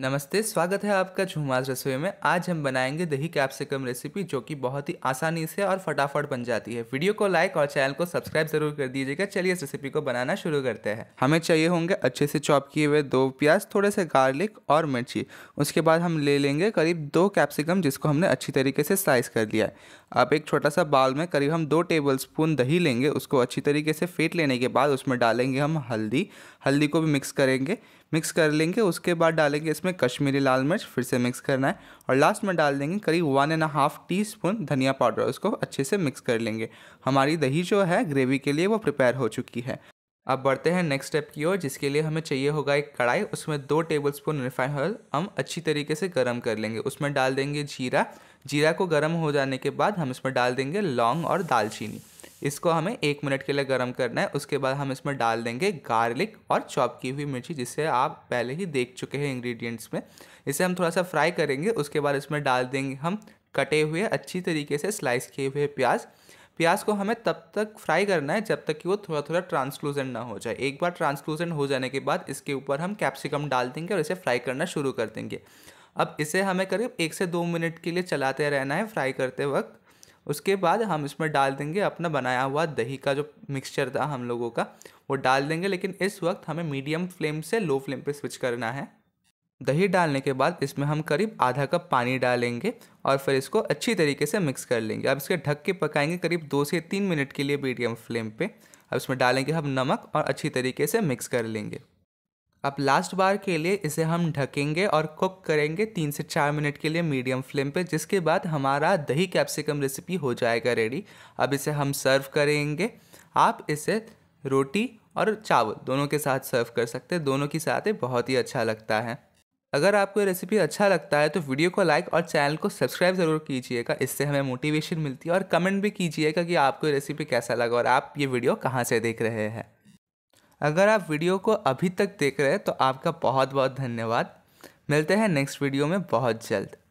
नमस्ते स्वागत है आपका झुमाज रसोई में आज हम बनाएंगे दही कैप्सिकम रेसिपी जो कि बहुत ही आसानी से और फटाफट बन जाती है वीडियो को लाइक और चैनल को सब्सक्राइब जरूर कर दीजिएगा चलिए इस रेसिपी को बनाना शुरू करते हैं हमें चाहिए होंगे अच्छे से चॉप किए हुए दो प्याज थोड़े से गार्लिक और मिर्ची उसके बाद हम ले लेंगे करीब दो कैप्सिकम जिसको हमने अच्छी तरीके से स्लाइस कर लिया है अब एक छोटा सा बाल में करीब हम दो टेबल स्पून दही लेंगे उसको अच्छी तरीके से फेंट लेने के बाद उसमें डालेंगे हम हल्दी हल्दी को भी मिक्स करेंगे मिक्स कर लेंगे उसके बाद डालेंगे इसमें कश्मीरी लाल मिर्च फिर से मिक्स करना है और लास्ट में डाल देंगे करीब one and half teaspoon धनिया पाउडर उसको अच्छे से मिक्स कर लेंगे हमारी दही जो है ग्रेवी के लिए वो प्रिपेयर हो चुकी है अब बढ़ते हैं नेक्स्ट स्टेप की ओर जिसके लिए हमें चाहिए होगा एक कढ़ाई उसमें दो टेबल स्पून रिफाइंड ऑयल हम अच्छी तरीके से गर्म कर लेंगे उसमें डाल देंगे जीरा जीरा को गर्म हो जाने के बाद हम इसमें डाल देंगे लौंग और दालचीनी इसको हमें एक मिनट के लिए गर्म करना है उसके बाद हम इसमें डाल देंगे गार्लिक और चॉप की हुई मिर्ची जिसे आप पहले ही देख चुके हैं इंग्रेडिएंट्स में इसे हम थोड़ा सा फ्राई करेंगे उसके बाद इसमें डाल देंगे हम कटे हुए अच्छी तरीके से स्लाइस किए हुए प्याज प्याज को हमें तब तक फ्राई करना है जब तक कि वो थोड़ा थोड़ा ट्रांसक्लूजेंट ना हो जाए एक बार ट्रांसक्लूजेंट हो जाने के बाद इसके ऊपर हम कैप्सिकम डाल देंगे और इसे फ्राई करना शुरू कर देंगे अब इसे हमें करीब एक से दो मिनट के लिए चलाते रहना है फ्राई करते वक्त उसके बाद हम इसमें डाल देंगे अपना बनाया हुआ दही का जो मिक्सचर था हम लोगों का वो डाल देंगे लेकिन इस वक्त हमें मीडियम फ्लेम से लो फ्लेम पे स्विच करना है दही डालने के बाद इसमें हम करीब आधा कप पानी डालेंगे और फिर इसको अच्छी तरीके से मिक्स कर लेंगे अब इसके ढक के पकाएंगे करीब दो से तीन मिनट के लिए मीडियम फ्लेम पे अब इसमें डालेंगे हम नमक और अच्छी तरीके से मिक्स कर लेंगे अब लास्ट बार के लिए इसे हम ढकेंगे और कुक करेंगे तीन से चार मिनट के लिए मीडियम फ्लेम पे जिसके बाद हमारा दही कैप्सिकम रेसिपी हो जाएगा रेडी अब इसे हम सर्व करेंगे आप इसे रोटी और चावल दोनों के साथ सर्व कर सकते हैं दोनों के साथ ही बहुत ही अच्छा लगता है अगर आपको ये रेसिपी अच्छा लगता है तो वीडियो को लाइक और चैनल को सब्सक्राइब ज़रूर कीजिएगा इससे हमें मोटिवेशन मिलती है और कमेंट भी कीजिएगा कि आपको ये रेसिपी कैसा लगा और आप ये वीडियो कहाँ से देख रहे हैं अगर आप वीडियो को अभी तक देख रहे हैं तो आपका बहुत बहुत धन्यवाद मिलते हैं नेक्स्ट वीडियो में बहुत जल्द